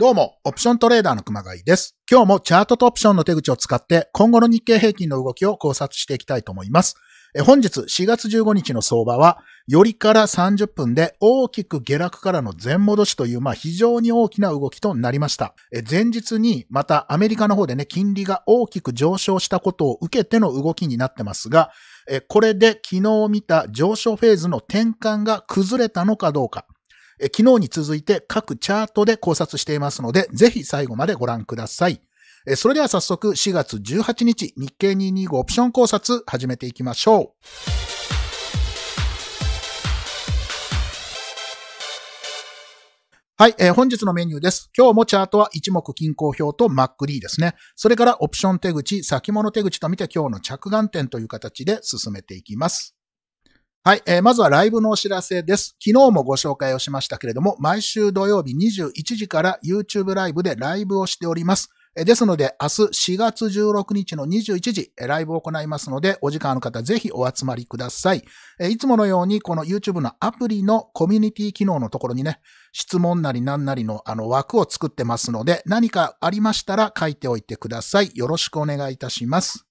どうも、オプショントレーダーの熊谷です。今日もチャートとオプションの手口を使って今後の日経平均の動きを考察していきたいと思います。本日4月15日の相場は、よりから30分で大きく下落からの全戻しという、まあ非常に大きな動きとなりました。前日にまたアメリカの方でね、金利が大きく上昇したことを受けての動きになってますが、これで昨日見た上昇フェーズの転換が崩れたのかどうか、え昨日に続いて各チャートで考察していますので、ぜひ最後までご覧ください。えそれでは早速4月18日日経225オプション考察始めていきましょう。はい、えー、本日のメニューです。今日もチャートは一目均衡表とマックリーですね。それからオプション手口、先物手口と見て今日の着眼点という形で進めていきます。はい、えー、まずはライブのお知らせです。昨日もご紹介をしましたけれども、毎週土曜日21時から YouTube ライブでライブをしております。ですので、明日4月16日の21時、ライブを行いますので、お時間ある方、ぜひお集まりください。いつものように、この YouTube のアプリのコミュニティ機能のところにね、質問なり何なりのあの枠を作ってますので、何かありましたら書いておいてください。よろしくお願いいたします。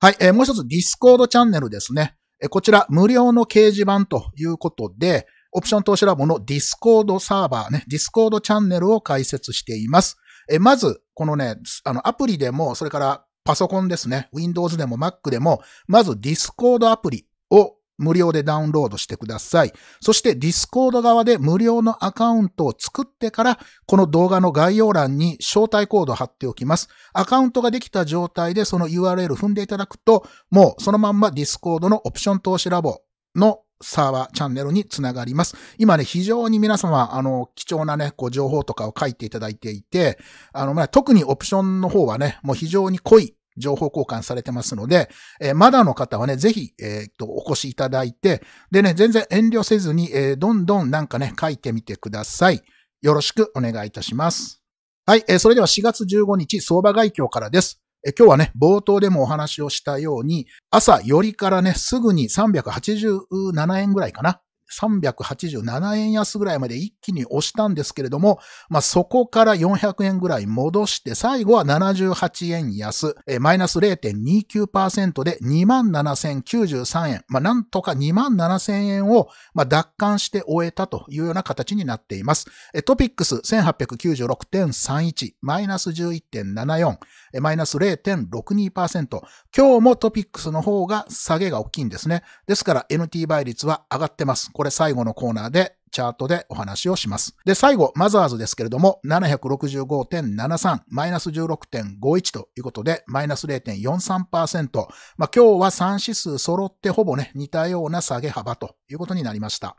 はい、えー、もう一つ、ディスコードチャンネルですね。こちら無料の掲示板ということで、オプション投資ラボのディスコードサーバーね、ディスコードチャンネルを開設しています。えまず、このね、あの、アプリでも、それからパソコンですね、Windows でも Mac でも、まず Discord アプリ無料でダウンロードしてください。そしてディスコード側で無料のアカウントを作ってから、この動画の概要欄に招待コード貼っておきます。アカウントができた状態でその URL 踏んでいただくと、もうそのまんまディスコードのオプション投資ラボのサーバーチャンネルにつながります。今ね、非常に皆様、あの、貴重なね、こう、情報とかを書いていただいていて、あの、まあ、特にオプションの方はね、もう非常に濃い情報交換されてますので、えー、まだの方はね、ぜひ、えっ、と、お越しいただいて、でね、全然遠慮せずに、えー、どんどんなんかね、書いてみてください。よろしくお願いいたします。はい、えー、それでは4月15日、相場外況からです。え今日はね、冒頭でもお話をしたように、朝よりからね、すぐに387円ぐらいかな、387円安ぐらいまで一気に押したんですけれども、まあ、そこから400円ぐらい戻して、最後は78円安、えー、マイナス0.29%で27,093円、まあ、なんとか27,000円を、まあ、奪還して終えたというような形になっています。えトピックス1896.31、マイナス11.74、えマイナス0.62%、今日もトピックスの方が下げが大きいんですね。ですから NT 倍率は上がってます。これ最後のコーナーでチャートでお話をします。で、最後、マザーズですけれども、765.73、マイナス16.51ということで、マイナス0.43%。まあ、今日は3指数揃ってほぼね、似たような下げ幅ということになりました。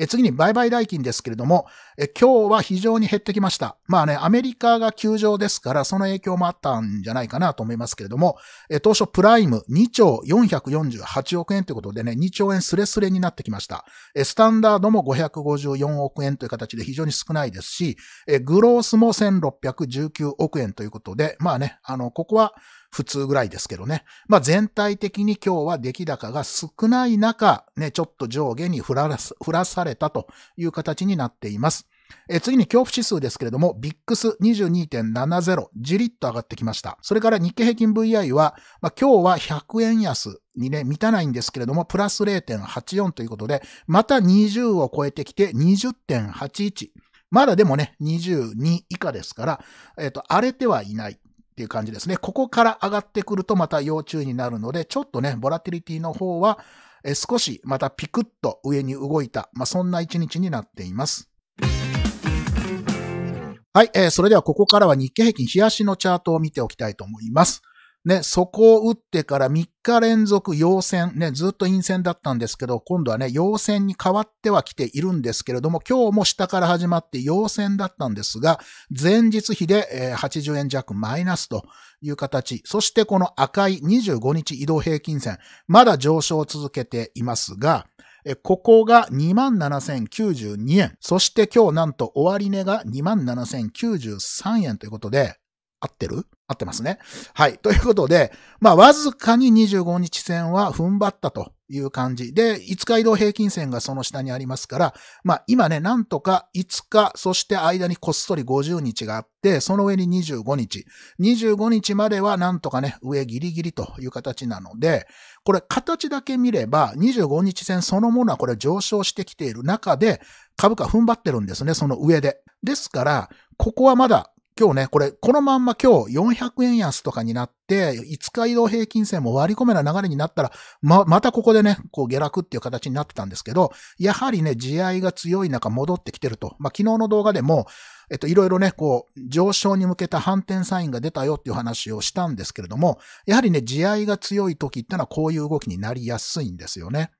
え次に売買代金ですけれどもえ、今日は非常に減ってきました。まあね、アメリカが休場ですから、その影響もあったんじゃないかなと思いますけれども、え当初プライム2兆448億円ということでね、2兆円スレスレになってきました。えスタンダードも554億円という形で非常に少ないですし、えグロースも1619億円ということで、まあね、あの、ここは、普通ぐらいですけどね。まあ全体的に今日は出来高が少ない中、ね、ちょっと上下に振ら振らされたという形になっています。え次に恐怖指数ですけれども、ビックス22.70、じりっと上がってきました。それから日経平均 VI は、まあ、今日は100円安にね、満たないんですけれども、プラス0.84ということで、また20を超えてきて20.81。まだでもね、22以下ですから、えっ、ー、と、荒れてはいない。っていう感じですね。ここから上がってくるとまた要注意になるので、ちょっとね、ボラティリティの方は、え少しまたピクッと上に動いた、まあ、そんな一日になっています。はい、えー、それではここからは日経平均日足のチャートを見ておきたいと思います。ね、そこを打ってから3日連続陽線、ね、ずっと陰線だったんですけど、今度はね、陽線に変わってはきているんですけれども、今日も下から始まって陽線だったんですが、前日比で80円弱マイナスという形、そしてこの赤い25日移動平均線、まだ上昇を続けていますが、ここが27,092円。そして今日なんと終値が27,093円ということで、合ってる合ってますね。はい。ということで、まあ、わずかに25日線は踏ん張ったという感じで、5日移動平均線がその下にありますから、まあ、今ね、なんとか5日、そして間にこっそり50日があって、その上に25日。25日まではなんとかね、上ギリギリという形なので、これ形だけ見れば、25日線そのものはこれ上昇してきている中で、株価踏ん張ってるんですね、その上で。ですから、ここはまだ今日ね、これ、このまんま今日400円安とかになって、5日移動平均線も割り込めな流れになったら、ま、またここでね、こう下落っていう形になってたんですけど、やはりね、地合いが強い中戻ってきてると。まあ、昨日の動画でも、えっと、いろいろね、こう、上昇に向けた反転サインが出たよっていう話をしたんですけれども、やはりね、地合いが強い時ってのはこういう動きになりやすいんですよね。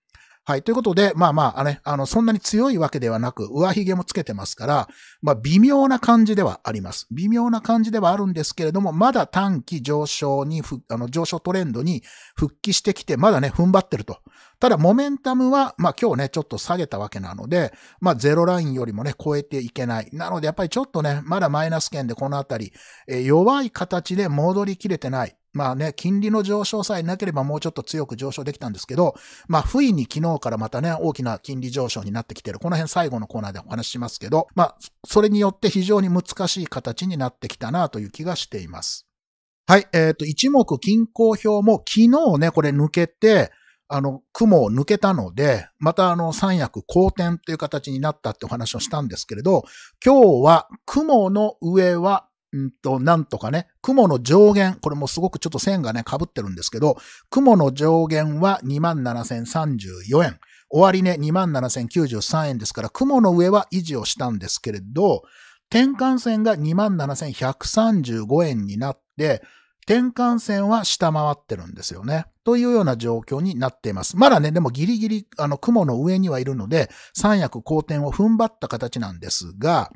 はい。ということで、まあまあ、あれ、あの、そんなに強いわけではなく、上髭もつけてますから、まあ、微妙な感じではあります。微妙な感じではあるんですけれども、まだ短期上昇に、あの、上昇トレンドに復帰してきて、まだね、踏ん張ってると。ただ、モメンタムは、まあ今日ね、ちょっと下げたわけなので、まあゼロラインよりもね、超えていけない。なので、やっぱりちょっとね、まだマイナス圏でこのあたり、えー、弱い形で戻りきれてない。まあね、金利の上昇さえなければもうちょっと強く上昇できたんですけど、まあ、不意に昨日からまたね、大きな金利上昇になってきてる。この辺最後のコーナーでお話ししますけど、まあ、それによって非常に難しい形になってきたなという気がしています。はい、えっ、ー、と、一目均衡表も昨日ね、これ抜けて、あの、雲を抜けたので、またあの、三役好転という形になったってお話をしたんですけれど、今日は雲の上はんと、なんとかね、雲の上限、これもすごくちょっと線がね、被ってるんですけど、雲の上限は27,034円。終わりね、27,093円ですから、雲の上は維持をしたんですけれど、転換線が27,135円になって、転換線は下回ってるんですよね。というような状況になっています。まだね、でもギリギリ、あの、雲の上にはいるので、三役好転を踏ん張った形なんですが、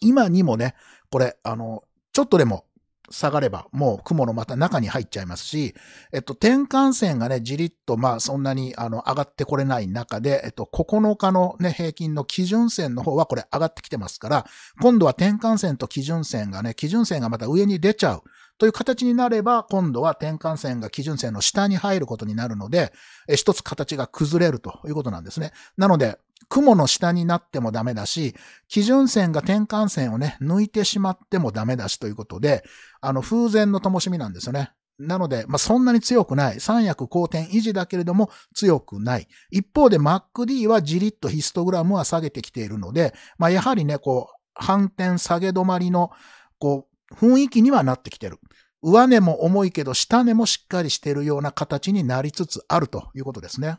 今にもね、これ、あの、ちょっとでも下がれば、もう雲のまた中に入っちゃいますし、えっと、転換線がね、じりっと、まあ、そんなに、あの、上がってこれない中で、えっと、9日のね、平均の基準線の方はこれ上がってきてますから、今度は転換線と基準線がね、基準線がまた上に出ちゃう。という形になれば、今度は転換線が基準線の下に入ることになるので、一つ形が崩れるということなんですね。なので、雲の下になってもダメだし、基準線が転換線をね、抜いてしまってもダメだしということで、あの、風前の灯火なんですよね。なので、まあ、そんなに強くない。三役好転維持だけれども強くない。一方で MacD はじりっとヒストグラムは下げてきているので、まあ、やはりね、こう、反転下げ止まりの、こう、雰囲気にはなってきてる。上根も重いけど下根もしっかりしてるような形になりつつあるということですね。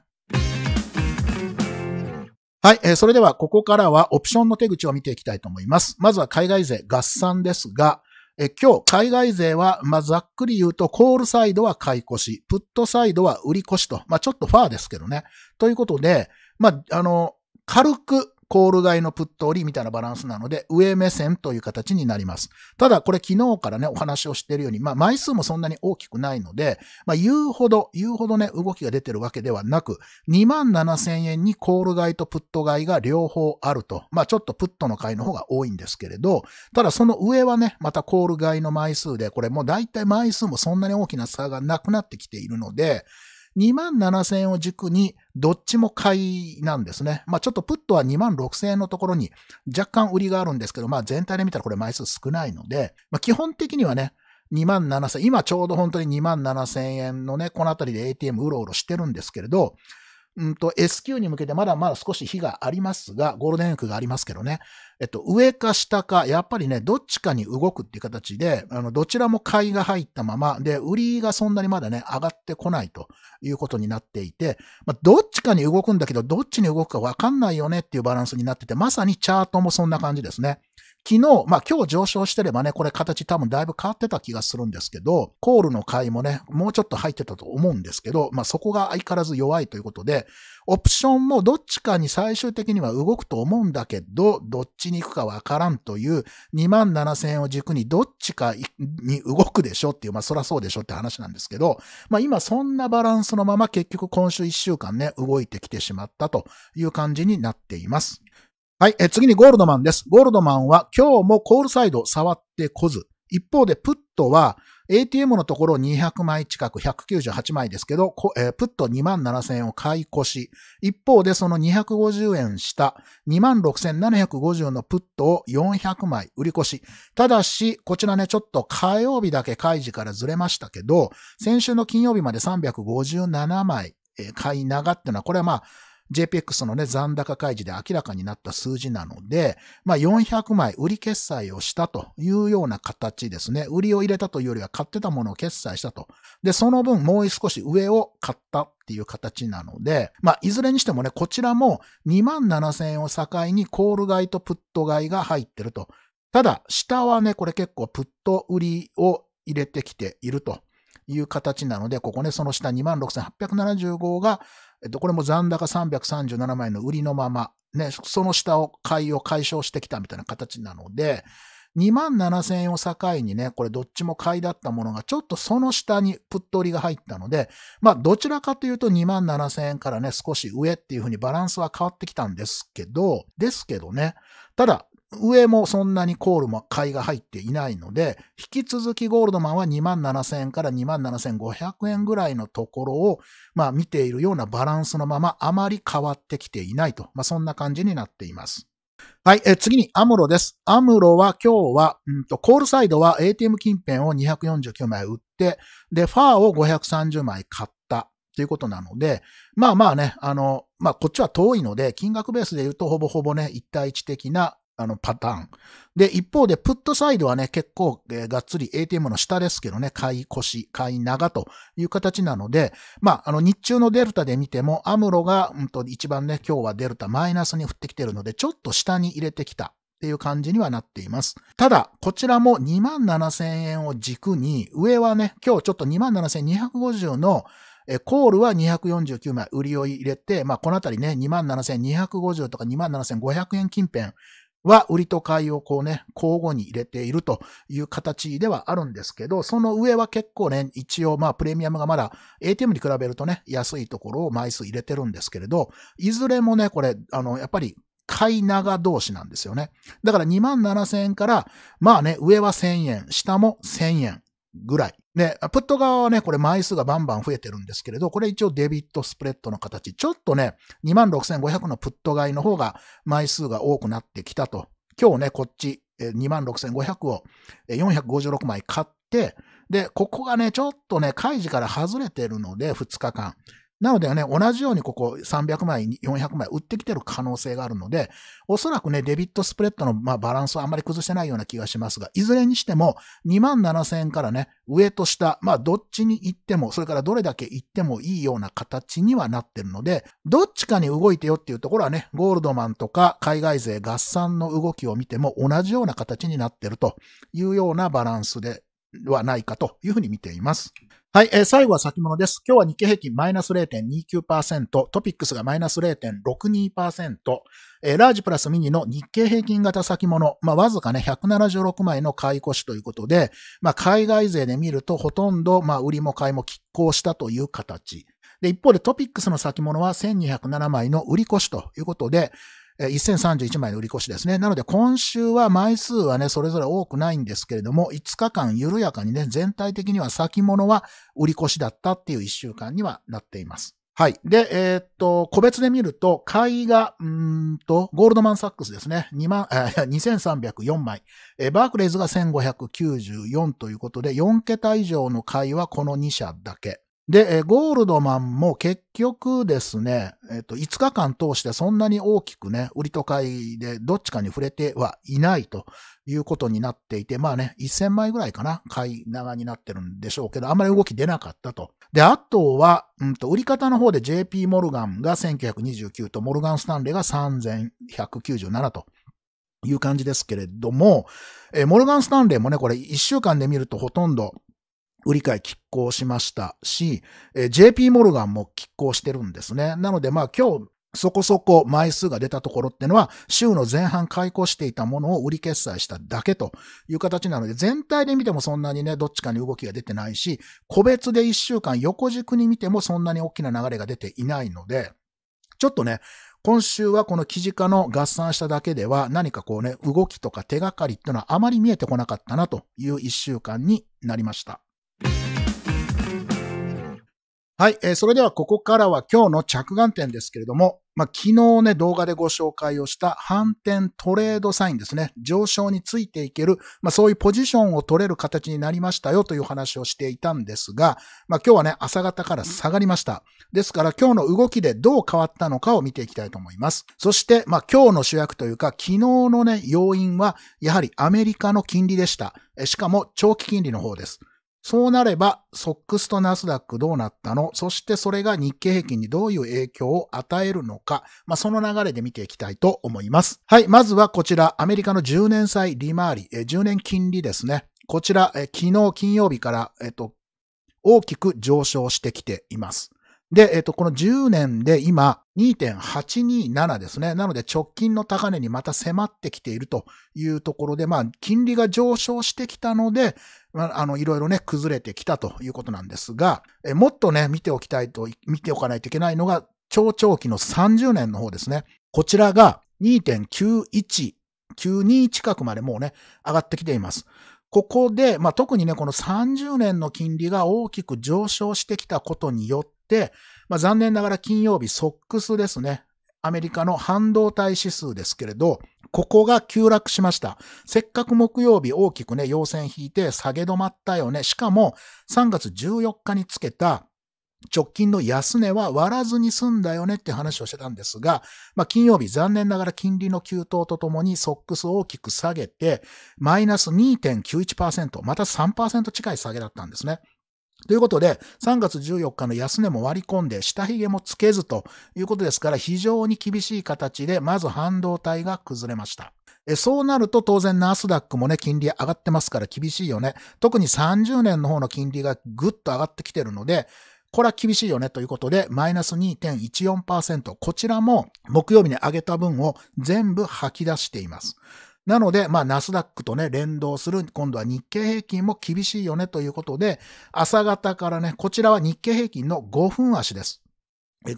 はい、えー、それではここからはオプションの手口を見ていきたいと思います。まずは海外勢合算ですが、え今日、海外勢は、まあ、ざっくり言うと、コールサイドは買い越し、プットサイドは売り越しと、まあ、ちょっとファーですけどね。ということで、まあ、あの、軽くコール買いのプット折りみたいなバランスなので、上目線という形になります。ただ、これ昨日からね、お話をしているように、まあ、枚数もそんなに大きくないので、まあ、言うほど、言うほどね、動きが出てるわけではなく、27,000円にコール買いとプット買いが両方あると。まあ、ちょっとプットの買いの方が多いんですけれど、ただその上はね、またコール買いの枚数で、これもう大体枚数もそんなに大きな差がなくなってきているので、2 7000円を軸に、どっちも買いなんですね。まあちょっとプットは2万6千円のところに若干売りがあるんですけど、まあ全体で見たらこれ枚数少ないので、まあ基本的にはね、2万7千、今ちょうど本当に2万7千円のね、この辺りで ATM うろうろしてるんですけれど、うんと、S q に向けてまだまだ少し日がありますが、ゴールデンウィークがありますけどね、えっと、上か下か、やっぱりね、どっちかに動くっていう形で、あの、どちらも買いが入ったまま、で、売りがそんなにまだね、上がってこないということになっていて、まあ、どっちかに動くんだけど、どっちに動くかわかんないよねっていうバランスになってて、まさにチャートもそんな感じですね。昨日、まあ今日上昇してればね、これ形多分だいぶ変わってた気がするんですけど、コールの買いもね、もうちょっと入ってたと思うんですけど、まあそこが相変わらず弱いということで、オプションもどっちかに最終的には動くと思うんだけど、どっちに行くかわからんという2万7000円を軸にどっちかに動くでしょっていう、まあそらそうでしょって話なんですけど、まあ今そんなバランスのまま結局今週1週間ね、動いてきてしまったという感じになっています。はい、え次にゴールドマンです。ゴールドマンは今日もコールサイド触ってこず。一方でプットは ATM のところ200枚近く、198枚ですけど、えー、プット2万7000円を買い越し、一方でその250円下、2万6750のプットを400枚売り越し。ただし、こちらね、ちょっと火曜日だけ開示からずれましたけど、先週の金曜日まで357枚、えー、買い長っていうのは、これはまあ、JPX のね、残高開示で明らかになった数字なので、まあ、400枚売り決済をしたというような形ですね。売りを入れたというよりは買ってたものを決済したと。で、その分もう少し上を買ったっていう形なので、まあ、いずれにしてもね、こちらも2万7000円を境にコール買いとプット買いが入ってると。ただ、下はね、これ結構プット売りを入れてきていると。いう形なので、ここね、その下26,875が、えっと、これも残高337万円の売りのまま、ね、その下を買いを解消してきたみたいな形なので、2万7000円を境にね、これどっちも買いだったものが、ちょっとその下にプット売りが入ったので、まあどちらかというと2万7000円からね、少し上っていうふうにバランスは変わってきたんですけど、ですけどね、ただ上もそんなにコールも買いが入っていないので、引き続きゴールドマンは27,000円から27,500円ぐらいのところを、まあ見ているようなバランスのままあまり変わってきていないと、まあそんな感じになっています。はい、え次にアムロです。アムロは今日は、うんと、コールサイドは ATM 近辺を249枚売って、で、ファーを530枚買ったということなので、まあまあね、あの、まあこっちは遠いので、金額ベースで言うとほぼほぼね、一対一的なあの、パターン。で、一方で、プットサイドはね、結構、がっつり ATM の下ですけどね、買い腰、買い長という形なので、まあ、あの、日中のデルタで見ても、アムロが、うんと、一番ね、今日はデルタマイナスに降ってきてるので、ちょっと下に入れてきたっていう感じにはなっています。ただ、こちらも27,000円を軸に、上はね、今日ちょっと27,250のえ、コールは249枚売りを入れて、まあ、このあたりね、27,250とか27,500円近辺は売りと買いをこうね、交互に入れているという形ではあるんですけど、その上は結構ね、一応まあプレミアムがまだ ATM に比べるとね、安いところを枚数入れてるんですけれど、いずれもね、これ、あの、やっぱり買い長同士なんですよね。だから2万7千円から、まあね、上は1000円、下も1000円ぐらい。で、プット側はね、これ枚数がバンバン増えてるんですけれど、これ一応デビットスプレッドの形。ちょっとね、26,500のプット買いの方が枚数が多くなってきたと。今日ね、こっち26,500を456枚買って、で、ここがね、ちょっとね、開示から外れてるので、2日間。なのでね、同じようにここ300枚、400枚売ってきてる可能性があるので、おそらくね、デビットスプレッドの、まあ、バランスはあんまり崩してないような気がしますが、いずれにしても2万7000円からね、上と下、まあどっちに行っても、それからどれだけ行ってもいいような形にはなってるので、どっちかに動いてよっていうところはね、ゴールドマンとか海外勢合算の動きを見ても同じような形になってるというようなバランスではないかというふうに見ています。はい、えー、最後は先物です。今日は日経平均マイナス0.29%、トピックスがマイナス0.62%、えー、ラージプラスミニの日経平均型先物、まあ、わずかね、176枚の買い越しということで、まあ、海外勢で見るとほとんど、まあ、売りも買いも拮抗したという形。で、一方でトピックスの先物は1207枚の売り越しということで、1031枚の売り越しですね。なので今週は枚数はね、それぞれ多くないんですけれども、5日間緩やかにね、全体的には先物は売り越しだったっていう1週間にはなっています。はい。で、えー、っと、個別で見ると、買いが、うんと、ゴールドマンサックスですね。2万、えー、2304枚。えー、バークレイズが1594ということで、4桁以上の買いはこの2社だけ。で、ゴールドマンも結局ですね、えっと、5日間通してそんなに大きくね、売りと買いでどっちかに触れてはいないということになっていて、まあね、1000枚ぐらいかな、買い長になってるんでしょうけど、あんまり動き出なかったと。で、あとは、うんと、売り方の方で JP モルガンが1929と、モルガン・スタンレーが3197と。いう感じですけれども、えモルガン・スタンレーもね、これ1週間で見るとほとんど売り買い拮抗しましたし、JP モルガンも拮抗してるんですね。なのでまあ今日そこそこ枚数が出たところってのは、週の前半開越していたものを売り決済しただけという形なので、全体で見てもそんなにね、どっちかに動きが出てないし、個別で一週間横軸に見てもそんなに大きな流れが出ていないので、ちょっとね、今週はこの記事化の合算しただけでは何かこうね、動きとか手がかりっていうのはあまり見えてこなかったなという一週間になりました。はい、えー、それではここからは今日の着眼点ですけれども、まあ、昨日ね、動画でご紹介をした反転トレードサインですね。上昇についていける、まあ、そういうポジションを取れる形になりましたよという話をしていたんですが、まあ、今日はね、朝方から下がりました。ですから今日の動きでどう変わったのかを見ていきたいと思います。そして、まあ、今日の主役というか、昨日のね、要因は、やはりアメリカの金利でした。しかも長期金利の方です。そうなれば、ソックスとナスダックどうなったのそしてそれが日経平均にどういう影響を与えるのか、まあ、その流れで見ていきたいと思います。はい、まずはこちら、アメリカの10年債利回り、10年金利ですね。こちら、昨日金曜日から、えっと、大きく上昇してきています。で、えっ、ー、と、この10年で今2.827ですね。なので直近の高値にまた迫ってきているというところで、まあ、金利が上昇してきたので、まあ、あの、いろいろね、崩れてきたということなんですが、えもっとね、見ておきたいと、見ておかないといけないのが、超長期の30年の方ですね。こちらが2.91、92近くまでもうね、上がってきています。ここで、まあ、特にね、この30年の金利が大きく上昇してきたことによっ、まあ、残念ながら金曜日、ソックスですね。アメリカの半導体指数ですけれど、ここが急落しました。せっかく木曜日大きくね、陽線引いて下げ止まったよね。しかも3月14日につけた直近の安値は割らずに済んだよねって話をしてたんですが、まあ、金曜日残念ながら金利の急騰とともにソックスを大きく下げて、マイナス2.91%、また3%近い下げだったんですね。ということで、3月14日の安値も割り込んで、下髭もつけずということですから、非常に厳しい形で、まず半導体が崩れました。そうなると当然ナスダックもね、金利上がってますから厳しいよね。特に30年の方の金利がぐっと上がってきてるので、これは厳しいよねということで、マイナス2.14%。こちらも木曜日に上げた分を全部吐き出しています。なので、まあ、ナスダックとね、連動する、今度は日経平均も厳しいよねということで、朝方からね、こちらは日経平均の5分足です。今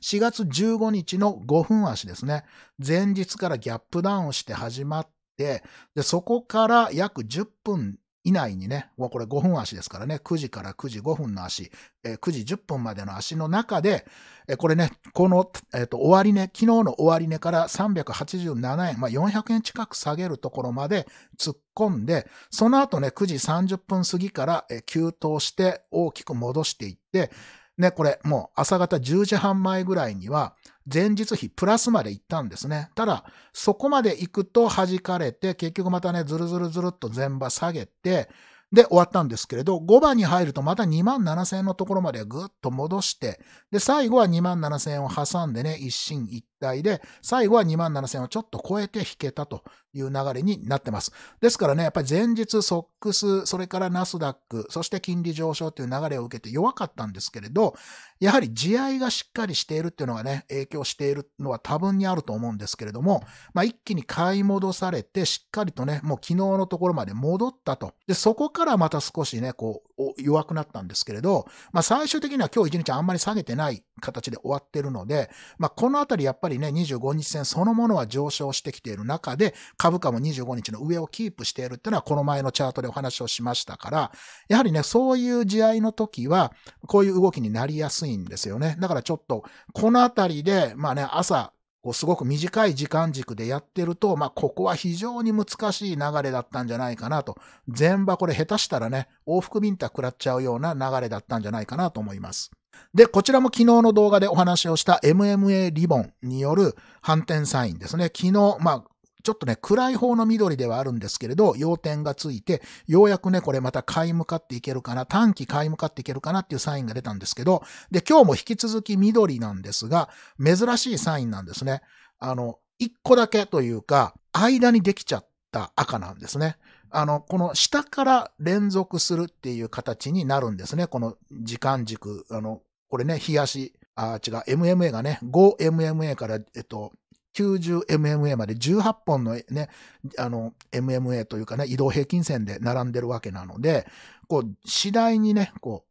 日4月15日の5分足ですね。前日からギャップダウンして始まって、で、そこから約10分以内にね、これ5分足ですからね、9時から9時5分の足、え9時10分までの足の中で、えこれね、この、えっ、ー、と、終値、昨日の終値から387円、まあ、400円近く下げるところまで突っ込んで、その後ね、9時30分過ぎから、え急騰して大きく戻していって、ね、これもう朝方10時半前ぐらいには、前日比プラスまで行ったんですね。ただ、そこまで行くと弾かれて、結局またね、ずるずるずるっと全場下げて、で、終わったんですけれど、5番に入るとまた2万7000円のところまでぐっと戻して、で、最後は2万7000円を挟んでね、一進一台で、最後は2万7000をちょっと超えて引けたという流れになってます。ですからね、やっぱり前日ソックス、それからナスダック、そして金利上昇という流れを受けて弱かったんですけれど、やはり地合いがしっかりしているっていうのがね、影響しているのは多分にあると思うんですけれども、まあ一気に買い戻されて、しっかりとね、もう昨日のところまで戻ったと。で、そこからまた少しね、こう、弱くなったんですけれど、まあ最終的には今日一日あんまり下げてない形で終わってるので、まあこのあたりやっぱりぱりね、25日線そのものは上昇してきている中で、株価も25日の上をキープしているっていうのは、この前のチャートでお話をしましたから、やはりね、そういう試合の時は、こういう動きになりやすいんですよね。だからちょっと、このあたりで、まあね、朝、こうすごく短い時間軸でやってると、まあ、ここは非常に難しい流れだったんじゃないかなと。全場これ下手したらね、往復ビンタ食らっちゃうような流れだったんじゃないかなと思います。で、こちらも昨日の動画でお話をした MMA リボンによる反転サインですね。昨日、まあ、ちょっとね、暗い方の緑ではあるんですけれど、要点がついて、ようやくね、これまた買い向かっていけるかな、短期買い向かっていけるかなっていうサインが出たんですけど、で、今日も引き続き緑なんですが、珍しいサインなんですね。あの、一個だけというか、間にできちゃった赤なんですね。あの、この下から連続するっていう形になるんですね。この時間軸、あの、これね、冷やし、あ、違う、MMA がね、5MMA から、えっと、90MMA まで18本のね、あの、MMA というかね、移動平均線で並んでるわけなので、こう、次第にね、こう、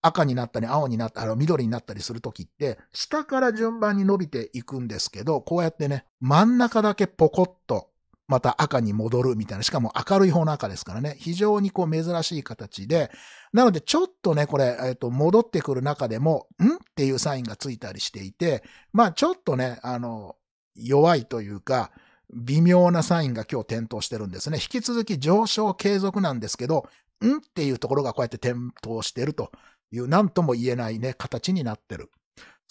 赤になったり、青になったり、緑になったりするときって、下から順番に伸びていくんですけど、こうやってね、真ん中だけポコッとまた赤に戻るみたいな、しかも明るい方の赤ですからね、非常にこう珍しい形で、なのでちょっとね、これ、えっ、と、戻ってくる中でも、んっていうサインがついたりしていて、まあちょっとね、あの、弱いというか、微妙なサインが今日点灯してるんですね。引き続き上昇継続なんですけど、んっていうところがこうやって点灯してるという、なんとも言えないね、形になってる。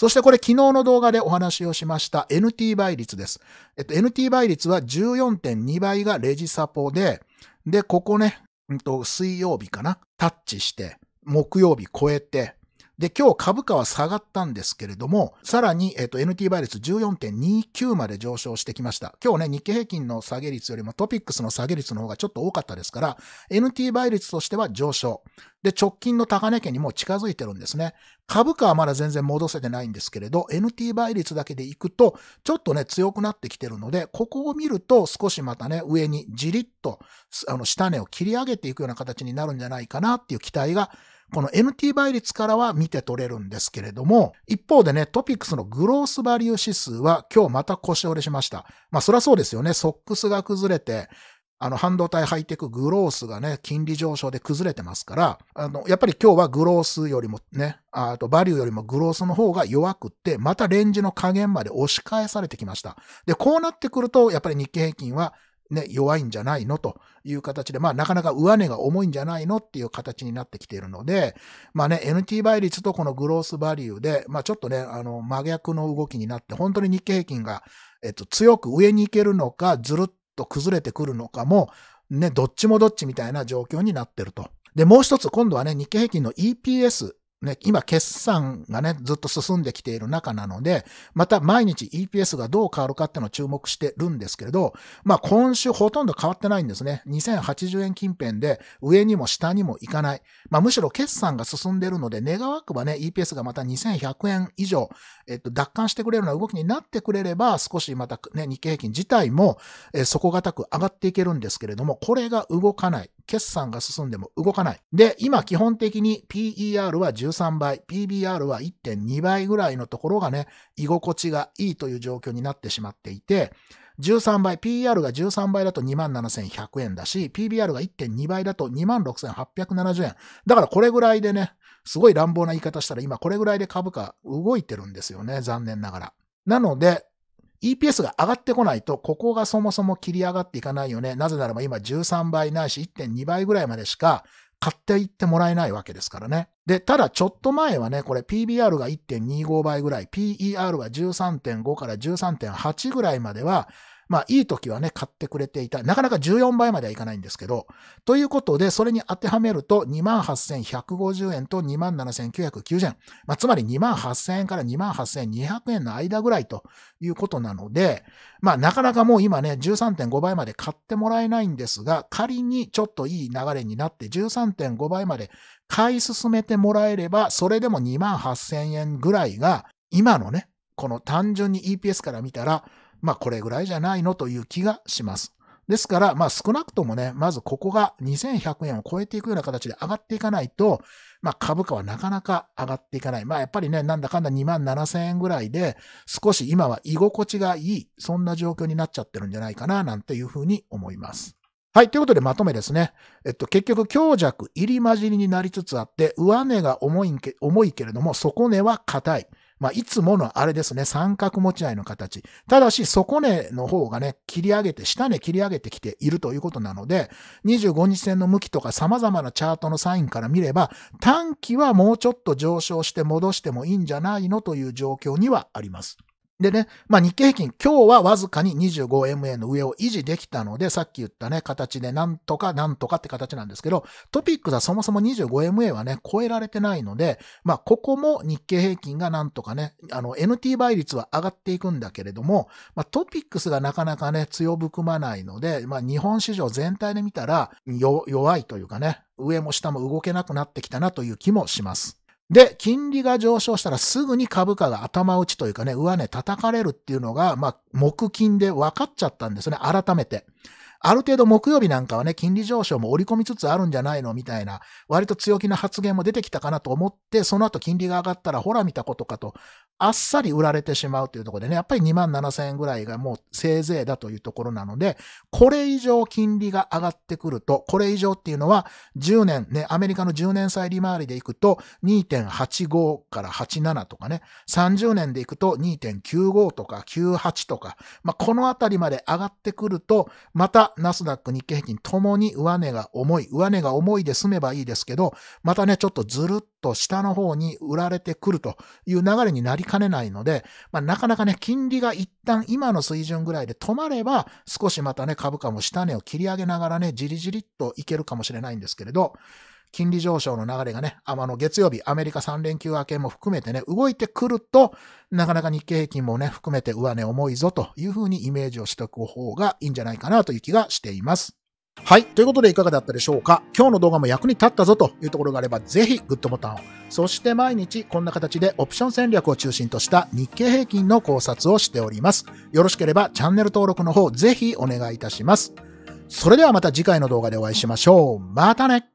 そしてこれ昨日の動画でお話をしました NT 倍率です。えっと、NT 倍率は14.2倍がレジサポで、で、ここね、うんと、水曜日かな、タッチして、木曜日超えて、で、今日株価は下がったんですけれども、さらに、えっ、ー、と、NT 倍率14.29まで上昇してきました。今日ね、日経平均の下げ率よりもトピックスの下げ率の方がちょっと多かったですから、NT 倍率としては上昇。で、直近の高値圏にも近づいてるんですね。株価はまだ全然戻せてないんですけれど、NT 倍率だけでいくと、ちょっとね、強くなってきてるので、ここを見ると少しまたね、上にじりっと、あの、下値を切り上げていくような形になるんじゃないかなっていう期待がこの NT 倍率からは見て取れるんですけれども、一方でね、トピックスのグロースバリュー指数は今日また腰折れしました。まあそりゃそうですよね。ソックスが崩れて、あの、半導体ハイテクグロースがね、金利上昇で崩れてますから、あの、やっぱり今日はグロースよりもね、あとバリューよりもグロースの方が弱くって、またレンジの加減まで押し返されてきました。で、こうなってくると、やっぱり日経平均はね、弱いんじゃないのという形で、まあなかなか上値が重いんじゃないのっていう形になってきているので、まあね、NT 倍率とこのグロースバリューで、まあちょっとね、あの、真逆の動きになって、本当に日経平均が、えっと、強く上に行けるのか、ずるっと崩れてくるのかも、ね、どっちもどっちみたいな状況になってると。で、もう一つ、今度はね、日経平均の EPS ね、今決算がね、ずっと進んできている中なので、また毎日 EPS がどう変わるかっていうのを注目してるんですけれど、まあ今週ほとんど変わってないんですね。2080円近辺で上にも下にも行かない。まあむしろ決算が進んでるので、願わくばね、EPS がまた2100円以上、えっと、奪還してくれるような動きになってくれれば、少しまたね、日経平均自体も、え底堅く上がっていけるんですけれども、これが動かない。決算が進んでも動かない。で、今基本的に PER は13倍、PBR は1.2倍ぐらいのところがね、居心地がいいという状況になってしまっていて、13倍、PER が13倍だと27,100円だし、PBR が1.2倍だと26,870円。だからこれぐらいでね、すごい乱暴な言い方したら今これぐらいで株価動いてるんですよね、残念ながら。なので、EPS が上がってこないと、ここがそもそも切り上がっていかないよね。なぜならば今13倍ないし1.2倍ぐらいまでしか買っていってもらえないわけですからね。で、ただちょっと前はね、これ PBR が1.25倍ぐらい、PER が13.5から13.8ぐらいまでは、まあ、いい時はね、買ってくれていた。なかなか14倍まではいかないんですけど、ということで、それに当てはめると、28,150円と27,990円。まあ、つまり28,000円から28,200円の間ぐらいということなので、まあ、なかなかもう今ね、13.5倍まで買ってもらえないんですが、仮にちょっといい流れになって、13.5倍まで買い進めてもらえれば、それでも28,000円ぐらいが、今のね、この単純に EPS から見たら、まあこれぐらいじゃないのという気がします。ですから、まあ少なくともね、まずここが2100円を超えていくような形で上がっていかないと、まあ株価はなかなか上がっていかない。まあやっぱりね、なんだかんだ2万7000円ぐらいで、少し今は居心地がいい、そんな状況になっちゃってるんじゃないかな、なんていうふうに思います。はい。ということでまとめですね。えっと、結局、強弱入り混じりになりつつあって、上値が重いけ重いけれども、底値は硬い。まあ、いつものあれですね、三角持ち合いの形。ただし、底根の方がね、切り上げて、下根切り上げてきているということなので、25日線の向きとか様々なチャートのサインから見れば、短期はもうちょっと上昇して戻してもいいんじゃないのという状況にはあります。でね、まあ日経平均、今日はわずかに 25MA の上を維持できたので、さっき言ったね、形でなんとかなんとかって形なんですけど、トピックスはそもそも 25MA はね、超えられてないので、まあここも日経平均がなんとかね、あの NT 倍率は上がっていくんだけれども、まあトピックスがなかなかね、強含まないので、まあ日本市場全体で見たら弱いというかね、上も下も動けなくなってきたなという気もします。で、金利が上昇したらすぐに株価が頭打ちというかね、上値叩かれるっていうのが、まあ、木金で分かっちゃったんですね、改めて。ある程度木曜日なんかはね、金利上昇も織り込みつつあるんじゃないのみたいな、割と強気な発言も出てきたかなと思って、その後金利が上がったら、ほら見たことかとあっさり売られてしまうというところでね、やっぱり2万7千円ぐらいがもうせいぜいだというところなので、これ以上金利が上がってくると、これ以上っていうのは10年、ね、アメリカの10年債利回りでいくと2.85から87とかね、30年でいくと2.95とか98とか、まあ、このあたりまで上がってくると、またナスダック日経平均ともに上値が重い、上値が重いで済めばいいですけど、またね、ちょっとずるっと下の方に売られてくるという流れになりかねないので、まあ、なかなかね、金利が一旦今の水準ぐらいで止まれば、少しまたね、株価も下値を切り上げながらね、じりじりっといけるかもしれないんですけれど、金利上昇の流れがね、あの月曜日、アメリカ3連休明けも含めてね、動いてくると、なかなか日経平均もね、含めて上値重いぞというふうにイメージをしておく方がいいんじゃないかなという気がしています。はい。ということでいかがだったでしょうか今日の動画も役に立ったぞというところがあれば、ぜひグッドボタンを。そして毎日こんな形でオプション戦略を中心とした日経平均の考察をしております。よろしければチャンネル登録の方ぜひお願いいたします。それではまた次回の動画でお会いしましょう。またね